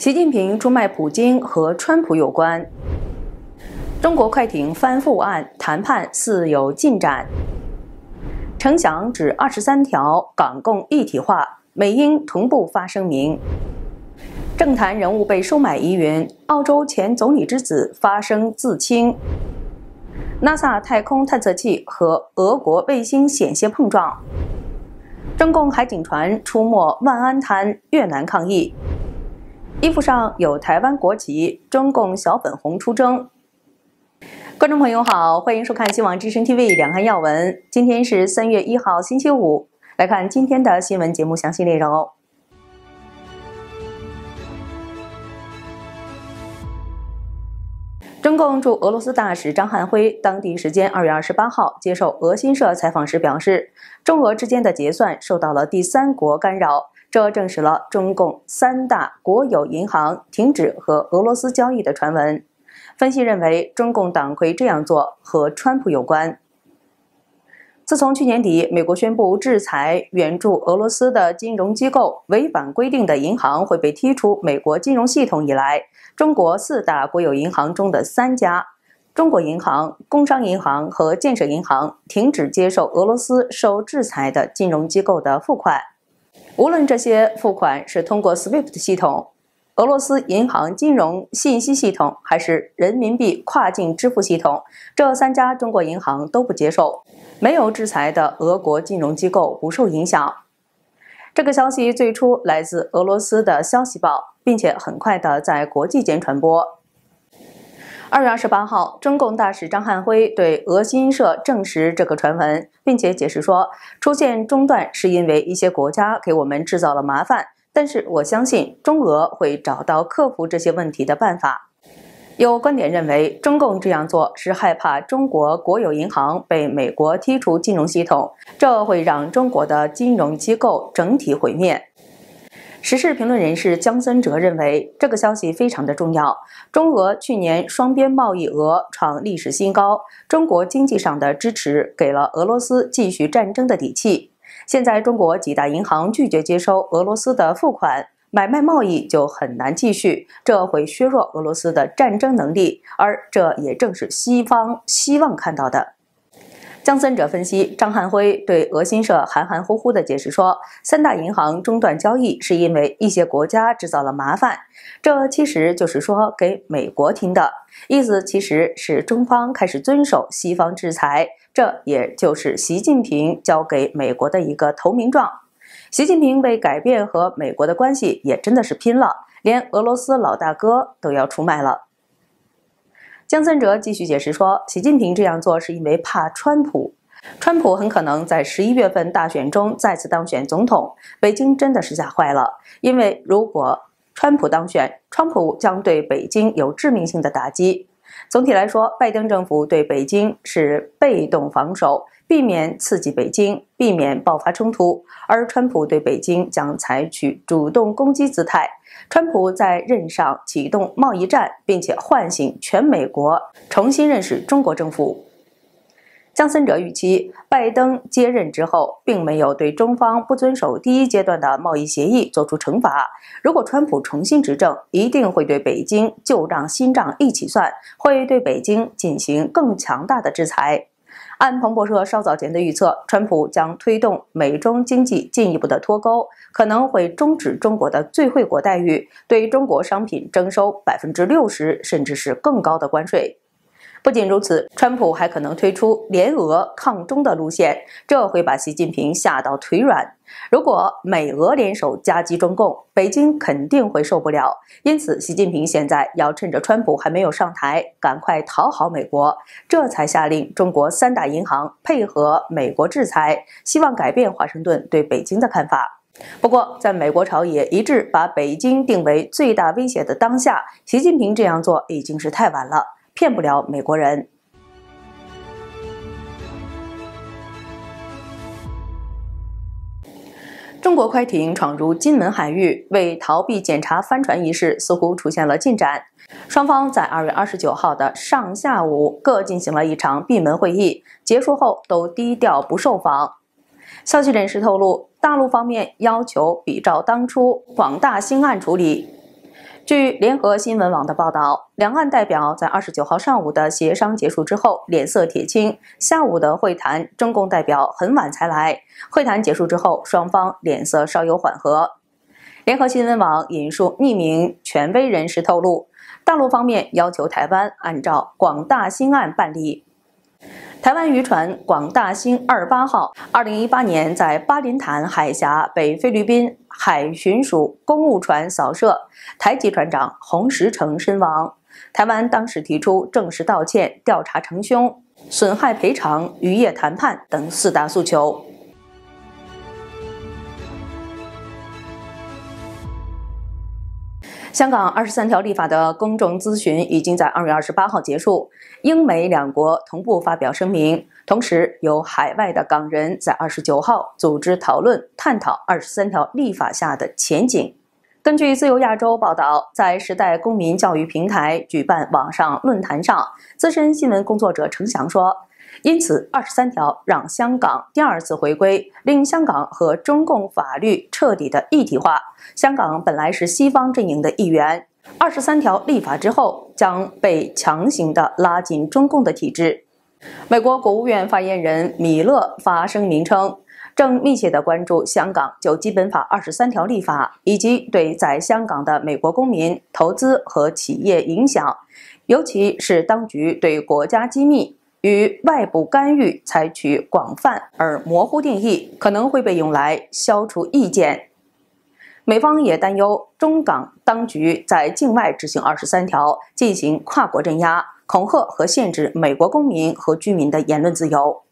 习近平出卖普京和川普有关，中国快艇翻覆案谈判似有进展。程翔指二十三条港共一体化，美英同步发声明。政坛人物被收买疑云，澳洲前总理之子发声自清。NASA 太空探测器和俄国卫星险些碰撞。中共海警船出没万安滩，越南抗议。衣服上有台湾国旗，中共小粉红出征。观众朋友好，欢迎收看《新网之声 TV》两岸要闻。今天是三月一号，星期五。来看今天的新闻节目详细内容。中共驻俄罗斯大使张汉辉当地时间二月二十八号接受俄新社采访时表示，中俄之间的结算受到了第三国干扰。这证实了中共三大国有银行停止和俄罗斯交易的传闻。分析认为，中共党魁这样做和川普有关。自从去年底美国宣布制裁援助俄罗斯的金融机构，违反规定的银行会被踢出美国金融系统以来，中国四大国有银行中的三家——中国银行、工商银行和建设银行——停止接受俄罗斯受制裁的金融机构的付款。无论这些付款是通过 SWIFT 系统、俄罗斯银行金融信息系统，还是人民币跨境支付系统，这三家中国银行都不接受。没有制裁的俄国金融机构不受影响。这个消息最初来自俄罗斯的消息报，并且很快的在国际间传播。二月二十八号，中共大使张汉辉对俄新社证实这个传闻，并且解释说，出现中断是因为一些国家给我们制造了麻烦，但是我相信中俄会找到克服这些问题的办法。有观点认为，中共这样做是害怕中国国有银行被美国踢出金融系统，这会让中国的金融机构整体毁灭。时事评论人士江森哲认为，这个消息非常的重要。中俄去年双边贸易额创历史新高，中国经济上的支持给了俄罗斯继续战争的底气。现在中国几大银行拒绝接收俄罗斯的付款，买卖贸易就很难继续，这会削弱俄罗斯的战争能力，而这也正是西方希望看到的。江森哲分析，张汉辉对俄新社含含糊糊的解释说，三大银行中断交易是因为一些国家制造了麻烦，这其实就是说给美国听的意思，其实是中方开始遵守西方制裁，这也就是习近平交给美国的一个投名状。习近平为改变和美国的关系，也真的是拼了，连俄罗斯老大哥都要出卖了。江森哲继续解释说：“习近平这样做是因为怕川普，川普很可能在十一月份大选中再次当选总统。北京真的是吓坏了，因为如果川普当选，川普将对北京有致命性的打击。总体来说，拜登政府对北京是被动防守。”避免刺激北京，避免爆发冲突，而川普对北京将采取主动攻击姿态。川普在任上启动贸易战，并且唤醒全美国重新认识中国政府。江森哲预期，拜登接任之后，并没有对中方不遵守第一阶段的贸易协议做出惩罚。如果川普重新执政，一定会对北京旧账新账一起算，会对北京进行更强大的制裁。按彭博社稍早前的预测，川普将推动美中经济进一步的脱钩，可能会终止中国的最惠国待遇，对中国商品征收百分之六十甚至是更高的关税。不仅如此，川普还可能推出联俄抗中的路线，这会把习近平吓到腿软。如果美俄联手夹击中共，北京肯定会受不了。因此，习近平现在要趁着川普还没有上台，赶快讨好美国，这才下令中国三大银行配合美国制裁，希望改变华盛顿对北京的看法。不过，在美国朝野一致把北京定为最大威胁的当下，习近平这样做已经是太晚了。骗不了美国人。中国快艇闯入金门海域，为逃避检查，帆船一事似乎出现了进展。双方在二月二十九号的上下午各进行了一场闭门会议，结束后都低调不受访。消息人士透露，大陆方面要求比照当初广大兴案处理。据联合新闻网的报道，两岸代表在二十九号上午的协商结束之后，脸色铁青。下午的会谈，中共代表很晚才来。会谈结束之后，双方脸色稍有缓和。联合新闻网引述匿名权威人士透露，大陆方面要求台湾按照《广大新案》办理。台湾渔船“广大兴二八号”二零一八年在巴林坦海峡被菲律宾海巡署公务船扫射，台籍船长洪石成身亡。台湾当时提出正式道歉、调查成凶、损害赔偿、渔业谈判等四大诉求。香港二十三条立法的公众咨询已经在二月二十八号结束，英美两国同步发表声明，同时有海外的港人在二十九号组织讨论探讨二十三条立法下的前景。根据《自由亚洲》报道，在时代公民教育平台举办网上论坛上，资深新闻工作者程翔说。因此，二十三条让香港第二次回归，令香港和中共法律彻底的一体化。香港本来是西方阵营的一员，二十三条立法之后，将被强行的拉进中共的体制。美国国务院发言人米勒发声明称，正密切的关注香港就《基本法》二十三条立法以及对在香港的美国公民投资和企业影响，尤其是当局对国家机密。与外部干预采取广泛而模糊定义，可能会被用来消除意见。美方也担忧中港当局在境外执行二十三条，进行跨国镇压、恐吓和限制美国公民和居民的言论自由。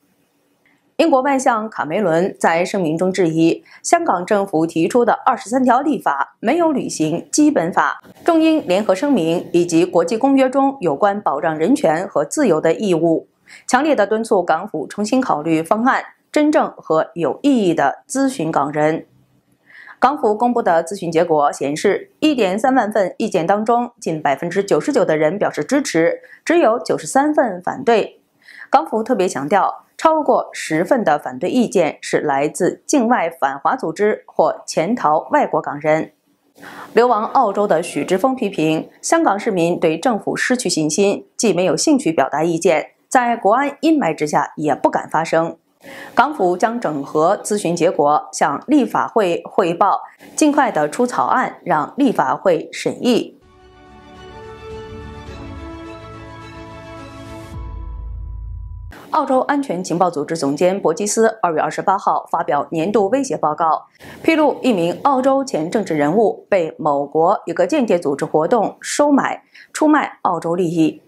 英国外相卡梅伦在声明中质疑，香港政府提出的二十三条立法没有履行《基本法》、中英联合声明以及国际公约中有关保障人权和自由的义务。强烈的敦促港府重新考虑方案，真正和有意义的咨询港人。港府公布的咨询结果显示，1.3万份意见当中，近99%的人表示支持，只有93份反对。港府特别强调，超过十份的反对意见是来自境外反华组织或潜逃外国港人。流亡澳洲的许志峰批评，香港市民对政府失去信心，既没有兴趣表达意见。在国安阴霾之下也不敢发声。港府将整合咨询结果向立法会汇报，尽快的出草案让立法会审议。澳洲安全情报组织总监博基斯二月二十八号发表年度威胁报告，披露一名澳洲前政治人物被某国一个间谍组织活动收买，出卖澳洲利益。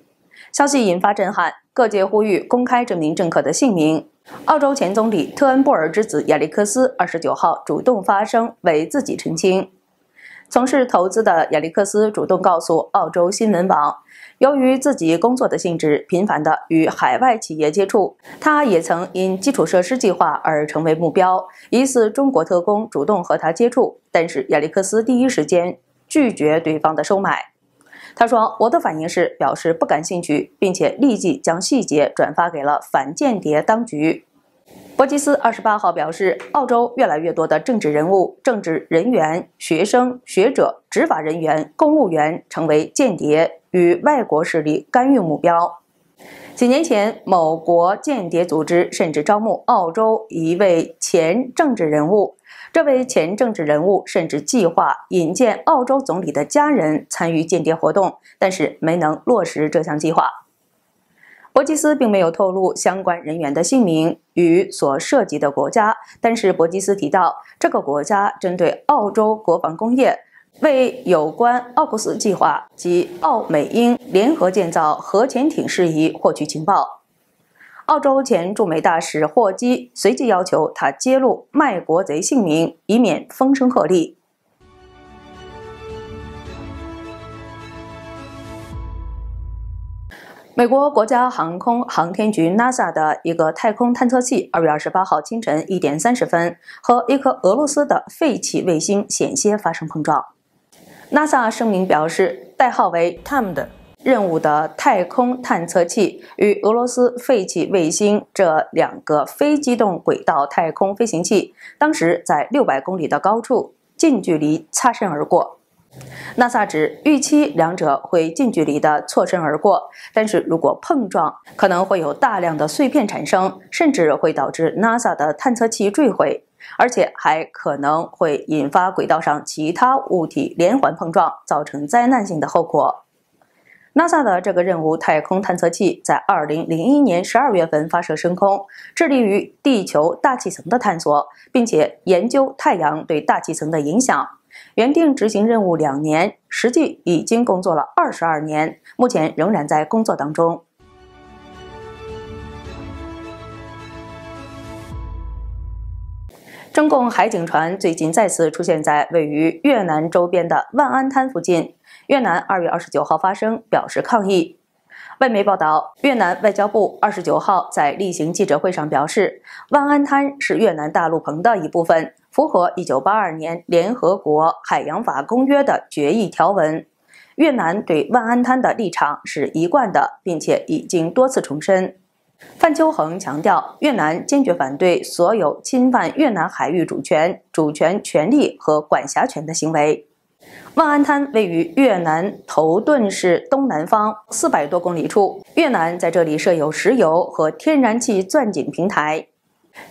消息引发震撼，各界呼吁公开这名政客的姓名。澳洲前总理特恩布尔之子亚历克斯二十九号主动发声，为自己澄清。从事投资的亚历克斯主动告诉澳洲新闻网，由于自己工作的性质，频繁的与海外企业接触，他也曾因基础设施计划而成为目标，疑似中国特工主动和他接触，但是亚历克斯第一时间拒绝对方的收买。他说：“我的反应是表示不感兴趣，并且立即将细节转发给了反间谍当局。”博吉斯二十八号表示，澳洲越来越多的政治人物、政治人员、学生、学者、执法人员、公务员成为间谍与外国势力干预目标。几年前，某国间谍组织甚至招募澳洲一位前政治人物。这位前政治人物甚至计划引荐澳洲总理的家人参与间谍活动，但是没能落实这项计划。博基斯并没有透露相关人员的姓名与所涉及的国家，但是博基斯提到，这个国家针对澳洲国防工业，为有关“奥克斯”计划及澳美英联合建造核潜艇事宜获取情报。澳洲前驻美大使霍基随即要求他揭露卖国贼姓名，以免风声鹤唳。美国国家航空航天局 NASA 的一个太空探测器，二月二十八号清晨一点三十分，和一颗俄罗斯的废弃卫星险些发生碰撞。NASA 声明表示，代号为 TAM 的。任务的太空探测器与俄罗斯废弃卫星这两个非机动轨道太空飞行器，当时在六百公里的高处近距离擦身而过。NASA 指预期两者会近距离的错身而过，但是如果碰撞，可能会有大量的碎片产生，甚至会导致 NASA 的探测器坠毁，而且还可能会引发轨道上其他物体连环碰撞，造成灾难性的后果。NASA 的这个任务太空探测器在2001年12月份发射升空，致力于地球大气层的探索，并且研究太阳对大气层的影响。原定执行任务两年，实际已经工作了二十二年，目前仍然在工作当中。中共海警船最近再次出现在位于越南周边的万安滩附近。越南二月二十九号发声表示抗议。外媒报道，越南外交部二十九号在例行记者会上表示，万安滩是越南大陆棚的一部分，符合一九八二年联合国海洋法公约的决议条文。越南对万安滩的立场是一贯的，并且已经多次重申。范秋恒强调，越南坚决反对所有侵犯越南海域主权、主权权利和管辖权的行为。万安滩位于越南头顿市东南方四百多公里处，越南在这里设有石油和天然气钻井平台。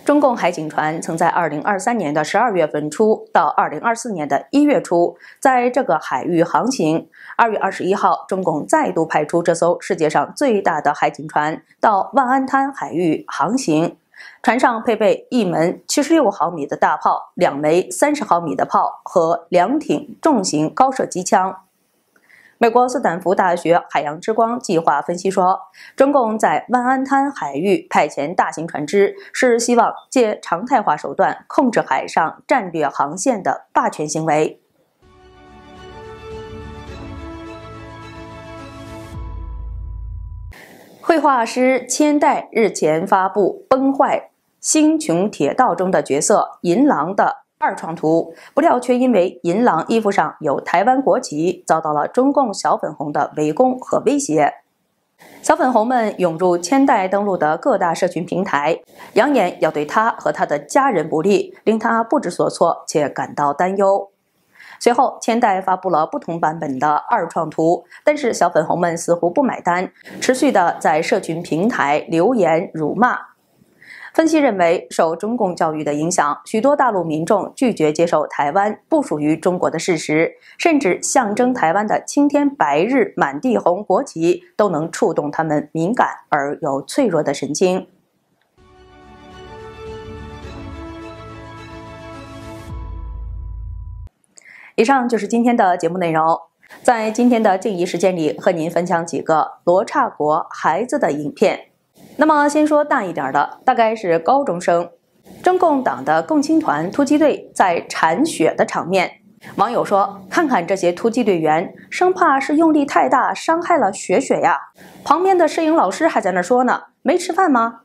中共海警船曾在2023年的12月份初到2024年的一月初，在这个海域航行。2月21号，中共再度派出这艘世界上最大的海警船到万安滩海域航行，船上配备一门76毫米的大炮、两枚30毫米的炮和两挺重型高射机枪。美国斯坦福大学海洋之光计划分析说，中共在万安滩海域派遣大型船只，是希望借常态化手段控制海上战略航线的霸权行为。绘画师千代日前发布《崩坏：星穹铁道》中的角色银狼的。二创图，不料却因为银狼衣服上有台湾国旗，遭到了中共小粉红的围攻和威胁。小粉红们涌入千代登录的各大社群平台，扬言要对他和他的家人不利，令他不知所措且感到担忧。随后，千代发布了不同版本的二创图，但是小粉红们似乎不买单，持续的在社群平台留言辱骂。分析认为，受中共教育的影响，许多大陆民众拒绝接受台湾不属于中国的事实，甚至象征台湾的“青天白日满地红”国旗都能触动他们敏感而又脆弱的神经。以上就是今天的节目内容，在今天的静怡时间里，和您分享几个罗刹国孩子的影片。那么先说大一点的，大概是高中生，中共党的共青团突击队在铲雪的场面。网友说：“看看这些突击队员，生怕是用力太大伤害了雪雪呀。”旁边的摄影老师还在那说呢：“没吃饭吗？”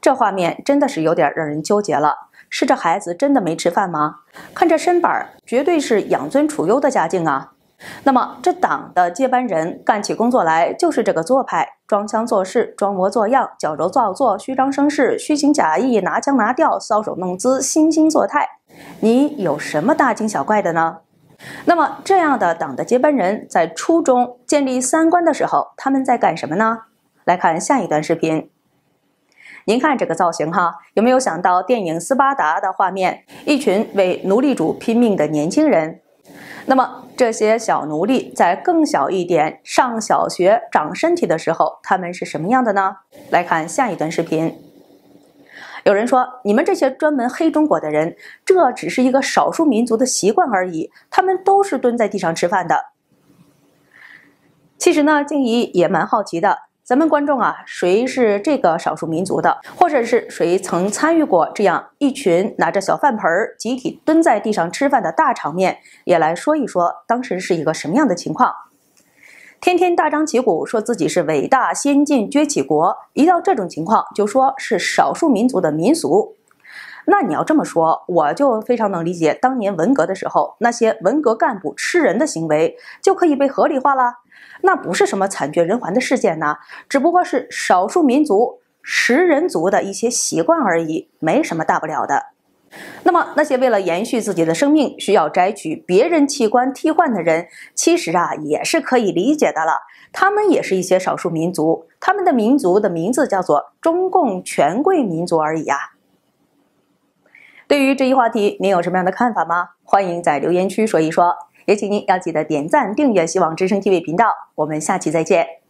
这画面真的是有点让人纠结了，是这孩子真的没吃饭吗？看这身板，绝对是养尊处优的家境啊。那么，这党的接班人干起工作来就是这个做派，装腔作势，装模作样，矫揉造作，虚张声势，虚情假意，拿腔拿调，搔首弄姿，惺惺作态。你有什么大惊小怪的呢？那么，这样的党的接班人在初中建立三观的时候，他们在干什么呢？来看下一段视频。您看这个造型哈，有没有想到电影《斯巴达》的画面？一群为奴隶主拼命的年轻人。那么这些小奴隶在更小一点、上小学、长身体的时候，他们是什么样的呢？来看下一段视频。有人说：“你们这些专门黑中国的人，这只是一个少数民族的习惯而已，他们都是蹲在地上吃饭的。”其实呢，静怡也蛮好奇的。咱们观众啊，谁是这个少数民族的，或者是谁曾参与过这样一群拿着小饭盆儿集体蹲在地上吃饭的大场面，也来说一说当时是一个什么样的情况。天天大张旗鼓说自己是伟大先进崛起国，一到这种情况就说是少数民族的民俗。那你要这么说，我就非常能理解当年文革的时候那些文革干部吃人的行为就可以被合理化了。那不是什么惨绝人寰的事件呢，只不过是少数民族食人族的一些习惯而已，没什么大不了的。那么那些为了延续自己的生命，需要摘取别人器官替换的人，其实啊也是可以理解的了。他们也是一些少数民族，他们的民族的名字叫做中共权贵民族而已啊。对于这一话题，您有什么样的看法吗？欢迎在留言区说一说。也请您要记得点赞、订阅《希望之声》TV 频道，我们下期再见。